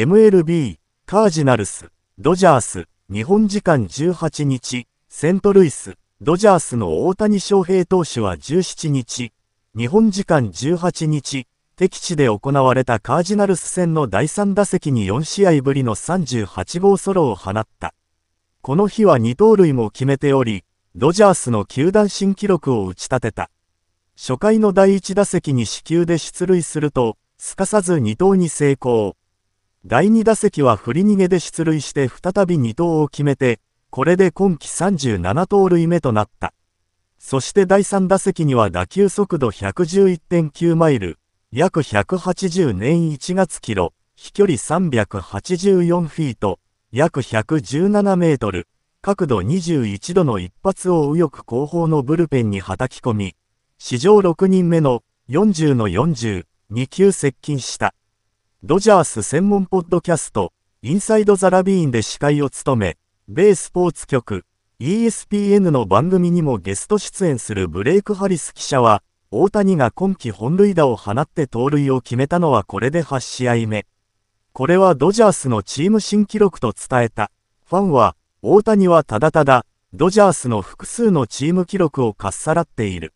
MLB、カージナルス、ドジャース、日本時間18日、セントルイス、ドジャースの大谷翔平投手は17日、日本時間18日、敵地で行われたカージナルス戦の第3打席に4試合ぶりの38号ソロを放った。この日は2盗塁も決めており、ドジャースの球団新記録を打ち立てた。初回の第1打席に死球で出塁すると、すかさず2盗に成功。第2打席は振り逃げで出塁して再び2投を決めて、これで今季37盗塁目となった。そして第3打席には打球速度111.9マイル、約180年1月キロ、飛距離384フィート、約117メートル、角度21度の一発を右翼後方のブルペンに叩き込み、史上6人目の40の40、2球接近した。ドジャース専門ポッドキャスト、インサイド・ザ・ラビーンで司会を務め、米スポーツ局、ESPN の番組にもゲスト出演するブレイク・ハリス記者は、大谷が今季本塁打を放って盗塁を決めたのはこれで8試合目。これはドジャースのチーム新記録と伝えた。ファンは、大谷はただただ、ドジャースの複数のチーム記録をかっさらっている。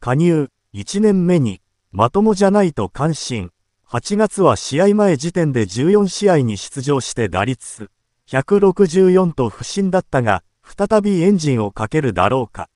加入、1年目に、まともじゃないと感心。8月は試合前時点で14試合に出場して打率164と不振だったが、再びエンジンをかけるだろうか。